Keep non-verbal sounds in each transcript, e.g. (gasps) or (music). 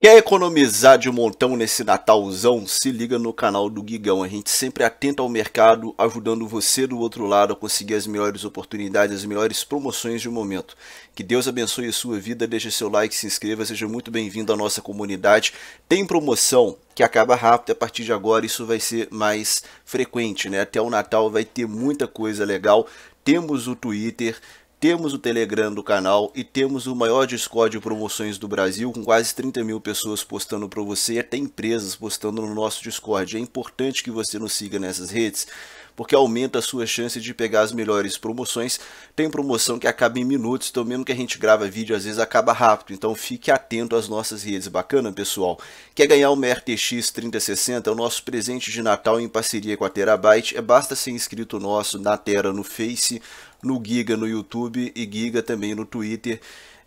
Quer economizar de montão nesse Natalzão? Se liga no canal do Guigão. A gente sempre atenta ao mercado, ajudando você do outro lado a conseguir as melhores oportunidades, as melhores promoções de momento. Que Deus abençoe a sua vida, deixe seu like, se inscreva, seja muito bem-vindo à nossa comunidade. Tem promoção que acaba rápido, a partir de agora isso vai ser mais frequente, né? Até o Natal vai ter muita coisa legal. Temos o Twitter, temos o Telegram do canal e temos o maior Discord de promoções do Brasil, com quase 30 mil pessoas postando para você e até empresas postando no nosso Discord. É importante que você nos siga nessas redes porque aumenta a sua chance de pegar as melhores promoções. Tem promoção que acaba em minutos, então mesmo que a gente grava vídeo, às vezes acaba rápido. Então fique atento às nossas redes. Bacana, pessoal? Quer ganhar uma RTX 3060? É o nosso presente de Natal em parceria com a Terabyte. É basta ser inscrito nosso na Terra no Face, no Giga no YouTube e Giga também no Twitter.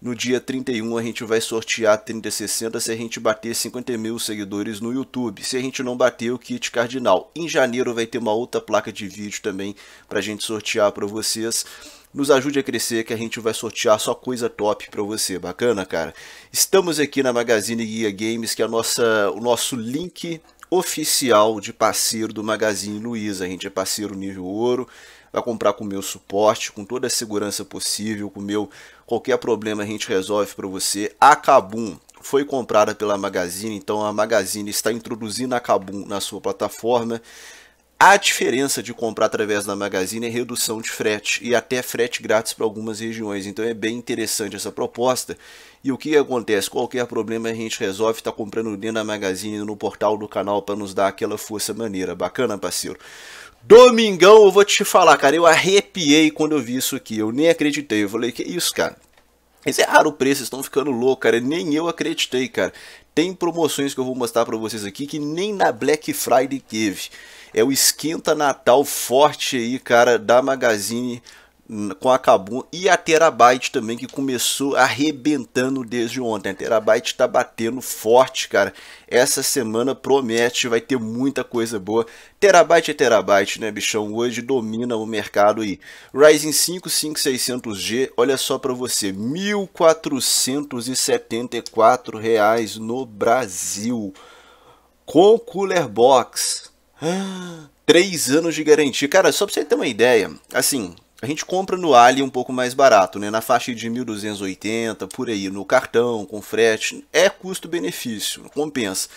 No dia 31 a gente vai sortear 3060 se a gente bater 50 mil seguidores no YouTube. Se a gente não bater o kit cardinal. Em janeiro vai ter uma outra placa de vídeo também para a gente sortear para vocês. Nos ajude a crescer que a gente vai sortear só coisa top para você. Bacana, cara? Estamos aqui na Magazine Guia Games, que é a nossa, o nosso link oficial de parceiro do Magazine Luiza. A gente é parceiro nível ouro, vai comprar com o meu suporte, com toda a segurança possível, com o meu Qualquer problema a gente resolve para você. A Kabum foi comprada pela Magazine, então a Magazine está introduzindo a Kabum na sua plataforma. A diferença de comprar através da Magazine é redução de frete e até frete grátis para algumas regiões. Então é bem interessante essa proposta. E o que acontece? Qualquer problema a gente resolve, está comprando dentro da Magazine no portal do canal para nos dar aquela força maneira. Bacana, parceiro? Domingão, eu vou te falar, cara, eu arrepiei quando eu vi isso aqui, eu nem acreditei, eu falei, que isso, cara? isso é raro o preço, estão ficando louco, cara, nem eu acreditei, cara. Tem promoções que eu vou mostrar para vocês aqui que nem na Black Friday teve. É o esquenta Natal forte aí, cara, da Magazine com a Kabum e a Terabyte também, que começou arrebentando desde ontem. A Terabyte está batendo forte, cara. Essa semana promete, vai ter muita coisa boa. Terabyte é Terabyte, né, bichão? Hoje domina o mercado aí. Ryzen 5 5600G, olha só para você, R$ 1.474 reais no Brasil. Com Cooler Box. Ah, (gasps) anos de garantia. Cara, só para você ter uma ideia, assim, a gente compra no Ali um pouco mais barato, né? Na faixa de 1.280, por aí, no cartão, com frete, é custo-benefício, compensa.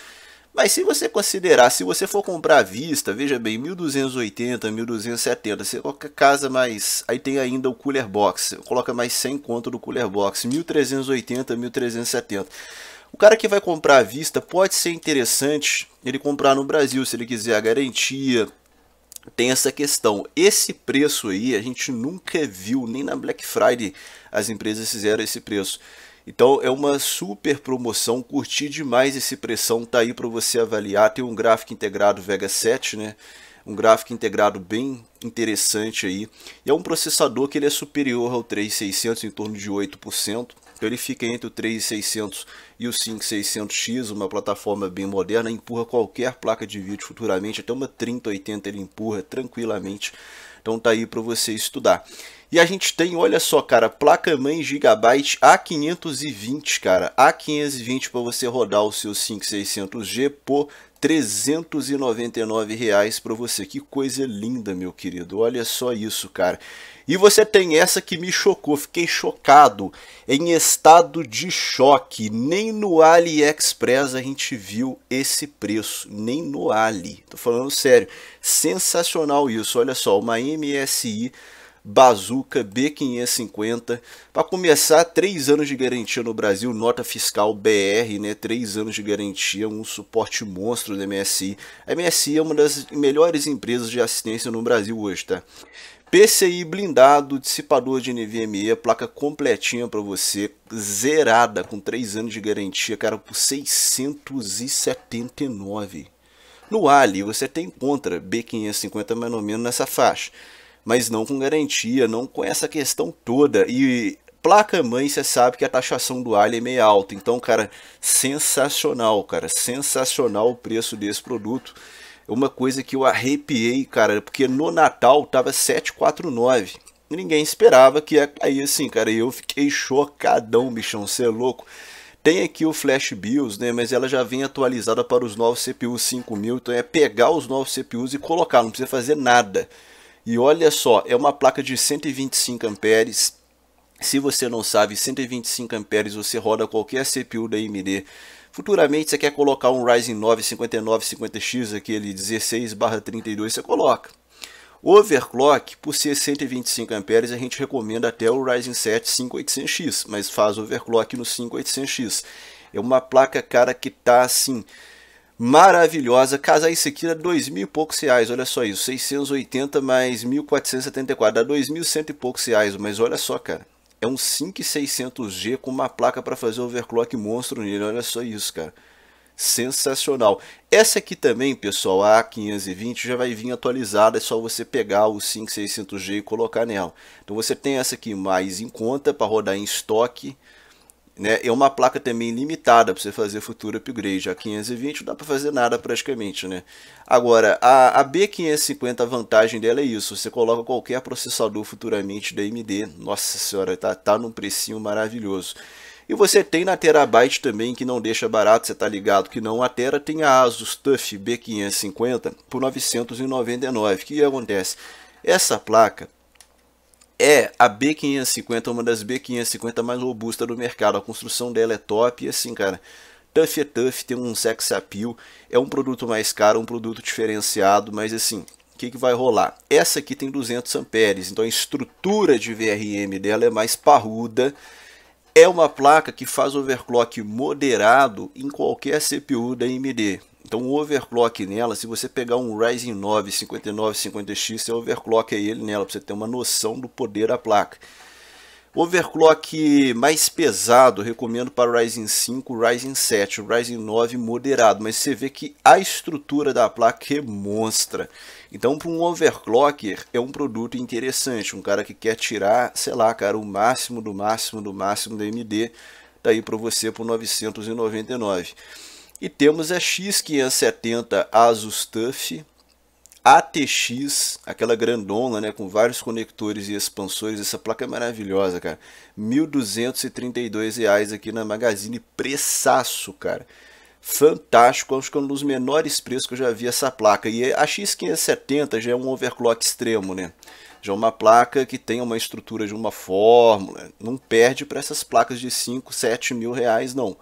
Mas se você considerar, se você for comprar à vista, veja bem, 1280, 1270, você coloca casa mais, aí tem ainda o cooler box, coloca mais 100 conto do cooler box, 1380, 1370. O cara que vai comprar à vista pode ser interessante ele comprar no Brasil, se ele quiser a garantia, tem essa questão. Esse preço aí a gente nunca viu, nem na Black Friday as empresas fizeram esse preço. Então é uma super promoção, curti demais esse pressão tá aí para você avaliar. Tem um gráfico integrado Vega 7, né? Um gráfico integrado bem interessante aí. E é um processador que ele é superior ao 3600 em torno de 8%. Então ele fica entre o 3600 e o 5600X, uma plataforma bem moderna, empurra qualquer placa de vídeo futuramente, até uma 3080 ele empurra tranquilamente. Então tá aí para você estudar. E a gente tem, olha só, cara, placa-mãe Gigabyte A520, cara. A520 para você rodar o seu 5600G por R$ 399 reais para você. Que coisa linda, meu querido. Olha só isso, cara. E você tem essa que me chocou, fiquei chocado, em estado de choque. Nem no AliExpress a gente viu esse preço, nem no Ali. Tô falando sério, sensacional isso. Olha só, uma MSI Bazooka B550. Para começar, 3 anos de garantia no Brasil, nota fiscal BR, né? 3 anos de garantia, um suporte monstro da MSI. A MSI é uma das melhores empresas de assistência no Brasil hoje, tá? PCI blindado, dissipador de NVMe, placa completinha para você, zerada, com 3 anos de garantia, cara, por 679. No Ali você tem contra B550 mais ou menos nessa faixa, mas não com garantia, não com essa questão toda. E placa mãe, você sabe que a taxação do Ali é meio alta, então, cara, sensacional, cara, sensacional o preço desse produto uma coisa que eu arrepiei, cara, porque no Natal tava 749. Ninguém esperava que ia cair assim, cara. E eu fiquei chocadão, bichão, você é louco. Tem aqui o Flash BIOS, né, mas ela já vem atualizada para os novos CPUs 5000, então é pegar os novos CPUs e colocar, não precisa fazer nada. E olha só, é uma placa de 125 amperes. Se você não sabe, 125 amperes você roda qualquer CPU da AMD Futuramente você quer colocar um Ryzen 9 5950X, aquele 16/32, você coloca. Overclock, por ser 125 amperes, a gente recomenda até o Ryzen 7 5800X, mas faz overclock no 5800X. É uma placa, cara, que tá assim maravilhosa. Casar isso aqui dá dois mil e poucos reais, olha só isso. 680 mais 1474, dá dois mil cento e poucos reais, mas olha só, cara é um 5600G com uma placa para fazer overclock monstro nele. Olha só isso, cara. Sensacional. Essa aqui também, pessoal, a A520 já vai vir atualizada, é só você pegar o 5600G e colocar nela. Então você tem essa aqui mais em conta para rodar em estoque. Né? É uma placa também limitada para você fazer futuro upgrade. A 520 não dá para fazer nada praticamente. Né? Agora, a, a B550, a vantagem dela é isso. Você coloca qualquer processador futuramente da AMD. Nossa senhora, tá, tá num precinho maravilhoso. E você tem na Terabyte também, que não deixa barato, você está ligado que não. A Tera tem a Asus TUF B550 por 999. O que acontece? Essa placa é a B550, é uma das B550 mais robustas do mercado. A construção dela é top e assim, cara. Tough é tough, tem um sex appeal, é um produto mais caro, um produto diferenciado, mas assim, o que, que vai rolar? Essa aqui tem 200 amperes, então a estrutura de VRM dela é mais parruda, é uma placa que faz overclock moderado em qualquer CPU da AMD. Então o overclock nela, se você pegar um Ryzen 9 5950X, você overclocka ele nela, para você ter uma noção do poder da placa. Overclock mais pesado, recomendo para o Ryzen 5, Ryzen 7, Ryzen 9 moderado, mas você vê que a estrutura da placa é monstra. Então, para um overclocker, é um produto interessante, um cara que quer tirar, sei lá, cara, o máximo do máximo do máximo da AMD, daí tá para você por 999. E temos a X570 Asus TUF ATX, aquela grandona, né, com vários conectores e expansores, essa placa é maravilhosa, cara. R$ 1.232 aqui na Magazine, preçaço, cara. Fantástico, acho que é um dos menores preços que eu já vi essa placa. E a X570 já é um overclock extremo, né? Já é uma placa que tem uma estrutura de uma fórmula, não perde para essas placas de 5, 7 mil reais, não.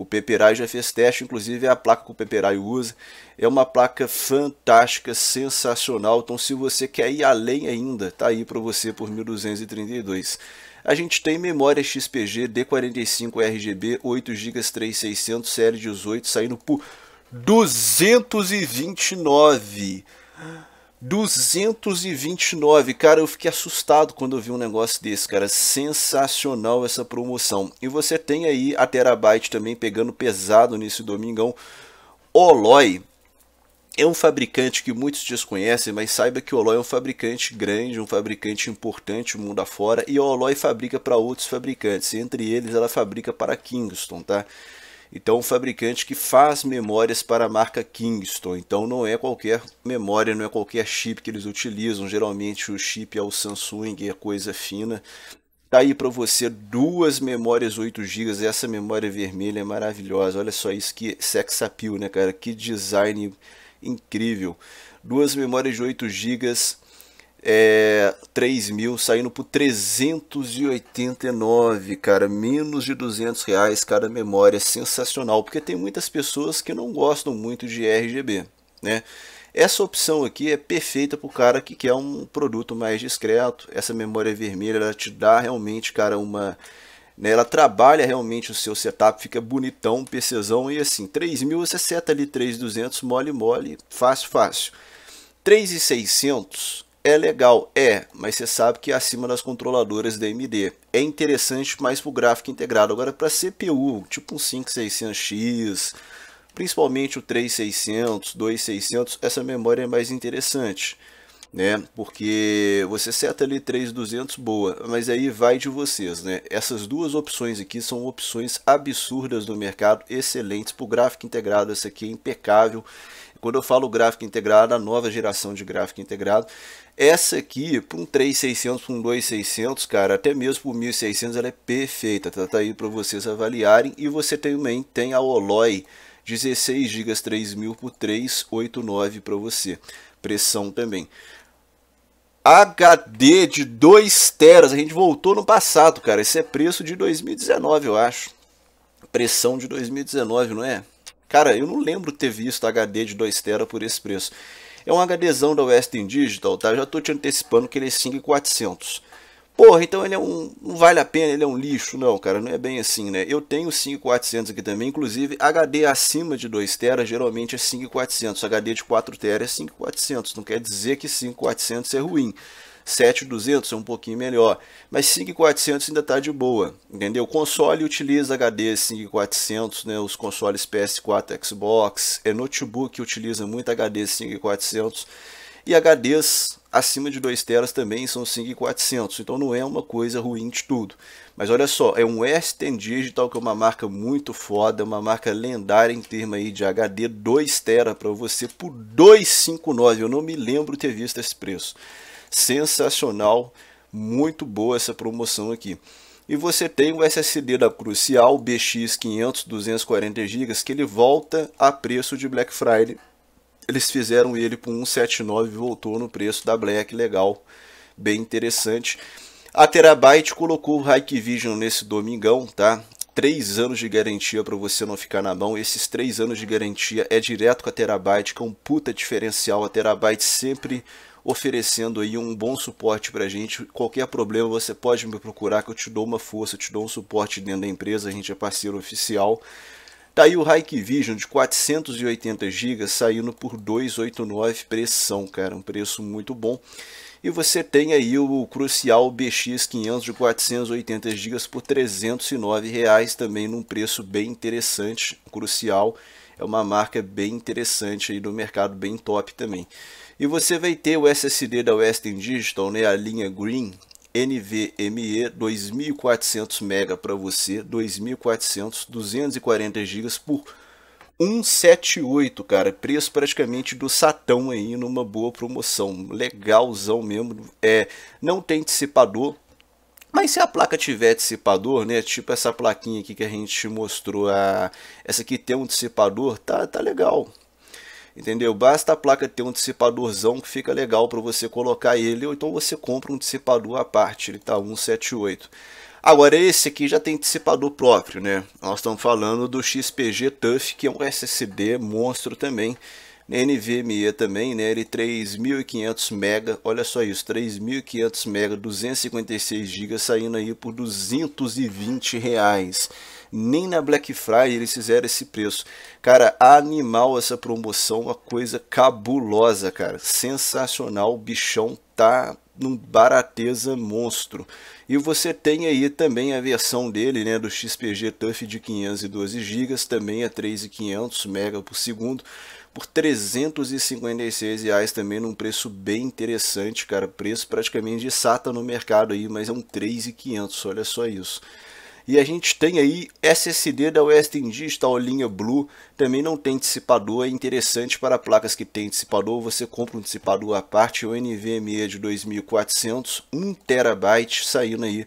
O Peperai já fez teste, inclusive é a placa que o Peperai usa. É uma placa fantástica, sensacional. Então se você quer ir além ainda, tá aí para você por 1232. A gente tem memória XPG D45 RGB 8 GB 3600 série 18 saindo por 229. 229, cara, eu fiquei assustado quando eu vi um negócio desse, cara, sensacional essa promoção. E você tem aí a Terabyte também pegando pesado nesse domingão. Oloy é um fabricante que muitos desconhecem, mas saiba que o Oloy é um fabricante grande, um fabricante importante mundo afora, e o Oloy fabrica para outros fabricantes, entre eles ela fabrica para Kingston, tá? Então, um fabricante que faz memórias para a marca Kingston. Então, não é qualquer memória, não é qualquer chip que eles utilizam. Geralmente, o chip é o Samsung, é coisa fina. Tá aí para você duas memórias 8 GB. Essa memória vermelha é maravilhosa. Olha só isso que sex appeal, né, cara? Que design incrível. Duas memórias de 8 GB é, 3 mil, saindo por 389, cara, menos de 200 reais cada memória, sensacional, porque tem muitas pessoas que não gostam muito de RGB, né? Essa opção aqui é perfeita para o cara que quer um produto mais discreto, essa memória vermelha ela te dá realmente, cara, uma... Né, ela trabalha realmente o seu setup, fica bonitão, PCzão, e assim, 3.000 mil, você seta ali 3.200, mole, mole, fácil, fácil. 3.600 é legal, é, mas você sabe que é acima das controladoras da AMD. É interessante mais para o gráfico integrado. Agora, para CPU, tipo um 5600X, principalmente o 3600, 2600, essa memória é mais interessante. Né? Porque você seta ali 3200 boa, mas aí vai de vocês, né? Essas duas opções aqui são opções absurdas do mercado, excelentes para o gráfico integrado, essa aqui é impecável quando eu falo gráfico integrado, a nova geração de gráfico integrado, essa aqui, para um 3600, para um 2600, cara, até mesmo para o 1600, ela é perfeita, Está tá aí para vocês avaliarem. E você também tem a Oloy 16 GB 3000 por 389 para você, pressão também. HD de 2 teras, a gente voltou no passado, cara. Esse é preço de 2019, eu acho. Pressão de 2019, não é? Cara, eu não lembro ter visto HD de 2TB por esse preço. É um HDzão da Western Digital, tá? já estou te antecipando que ele é 5,400. Porra, então ele é um. Não vale a pena, ele é um lixo. Não, cara, não é bem assim, né? Eu tenho 5400 aqui também, inclusive HD acima de 2TB geralmente é 5400. HD de 4TB é 5400. Não quer dizer que 5400 é ruim. 7200 é um pouquinho melhor, mas 5400 ainda está de boa, entendeu? O console utiliza HD 5400, né, os consoles PS4, Xbox, é notebook utiliza muito HD 5400 e HDs acima de 2 teras também são 5400, então não é uma coisa ruim de tudo. Mas olha só, é um Western Digital que é uma marca muito foda, uma marca lendária em termos aí de HD 2 tera para você por 259. Eu não me lembro ter visto esse preço. Sensacional, muito boa essa promoção aqui. E você tem o SSD da Crucial BX 500 240 GB que ele volta a preço de Black Friday. Eles fizeram ele por 179 voltou no preço da Black, legal, bem interessante. A Terabyte colocou o Hikvision nesse domingão, tá? Três anos de garantia para você não ficar na mão. Esses três anos de garantia é direto com a Terabyte, que é um puta diferencial. A Terabyte sempre oferecendo aí um bom suporte para a gente. Qualquer problema você pode me procurar que eu te dou uma força, eu te dou um suporte dentro da empresa, a gente é parceiro oficial. Tá aí o Hike Vision de 480 GB saindo por 289 pressão, cara, um preço muito bom. E você tem aí o Crucial BX500 de 480 GB por 309 reais também num preço bem interessante. Crucial é uma marca bem interessante aí no mercado, bem top também. E você vai ter o SSD da Western Digital, né, a linha Green NVMe 2400 MB para você, 2400, 240 GB por 178, cara, preço praticamente do satão aí numa boa promoção, legalzão mesmo. É, não tem dissipador, mas se a placa tiver dissipador, né, tipo essa plaquinha aqui que a gente mostrou, a, essa aqui tem um dissipador, tá, tá legal, Entendeu? Basta a placa ter um dissipadorzão que fica legal para você colocar ele, ou então você compra um dissipador à parte, ele está 178. Agora esse aqui já tem dissipador próprio, né? Nós estamos falando do XPG Tough, que é um SSD monstro também, NVMe também, né? Ele 3500 mega, olha só isso, 3500 mega, 256 GB saindo aí por 220 reais nem na Black Friday eles fizeram esse preço. Cara, animal essa promoção, uma coisa cabulosa, cara. Sensacional, o bichão tá num barateza monstro. E você tem aí também a versão dele, né, do XPG Tuf de 512 GB, também a 3.500 MB por segundo, por 356 reais também num preço bem interessante, cara, preço praticamente de SATA no mercado aí, mas é um 3.500, olha só isso. E a gente tem aí SSD da Western Digital, linha Blue, também não tem dissipador, é interessante para placas que tem dissipador, você compra um dissipador à parte, o NVMe é de 2400, 1TB, saindo aí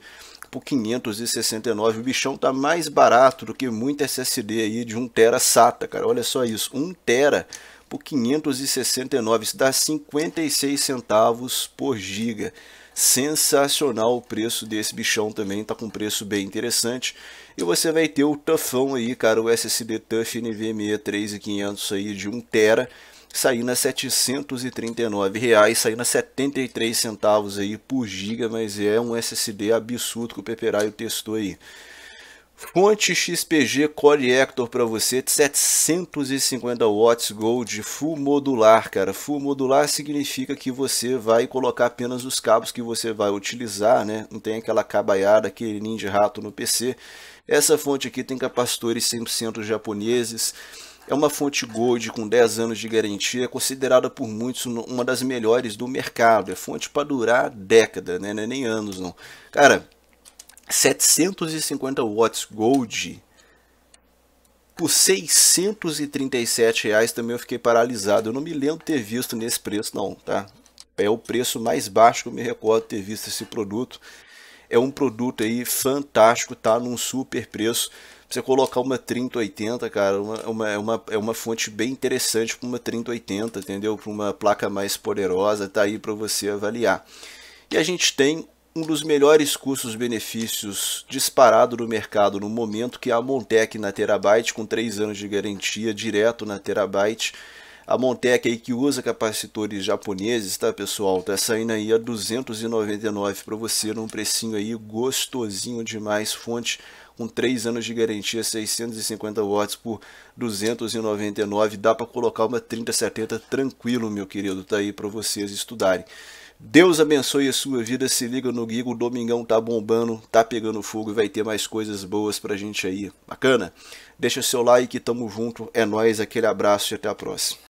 por 569. O bichão tá mais barato do que muito SSD aí de 1 tera SATA, cara. Olha só isso, 1 tera por 569, isso dá 56 centavos por giga sensacional o preço desse bichão também, tá com um preço bem interessante. E você vai ter o toughão aí, cara, o SSD Tuff NVMe 3500 aí de 1 tera saindo a 739 reais, saindo a 73 centavos aí por giga, mas é um SSD absurdo que o Peperai testou aí. Fonte XPG Core Hector para você 750 watts Gold full modular, cara. Full modular significa que você vai colocar apenas os cabos que você vai utilizar, né? Não tem aquela cabaiada, aquele ninho de rato no PC. Essa fonte aqui tem capacitores 100% japoneses. É uma fonte Gold com 10 anos de garantia, é considerada por muitos uma das melhores do mercado. É fonte para durar década, né? É nem anos não. Cara, 750 watts Gold por 637 reais também eu fiquei paralisado. Eu não me lembro ter visto nesse preço não, tá? É o preço mais baixo que eu me recordo ter visto esse produto. É um produto aí fantástico, tá num super preço. você colocar uma 3080, cara, uma, uma, é uma, é uma fonte bem interessante para uma 3080, entendeu? Para uma placa mais poderosa, tá aí para você avaliar. E a gente tem um dos melhores custos-benefícios disparado no mercado no momento, que é a Montec na Terabyte, com 3 anos de garantia direto na Terabyte. A Montec aí que usa capacitores japoneses, tá pessoal? Tá saindo aí a 299 para você num precinho aí gostosinho demais, fonte com 3 anos de garantia, 650 watts por 299, dá para colocar uma 3070 tranquilo, meu querido, tá aí para vocês estudarem. Deus abençoe a sua vida. Se liga no Guigo, o Domingão tá bombando, tá pegando fogo e vai ter mais coisas boas pra gente aí. Bacana? Deixa seu like, tamo junto. É nós, aquele abraço e até a próxima.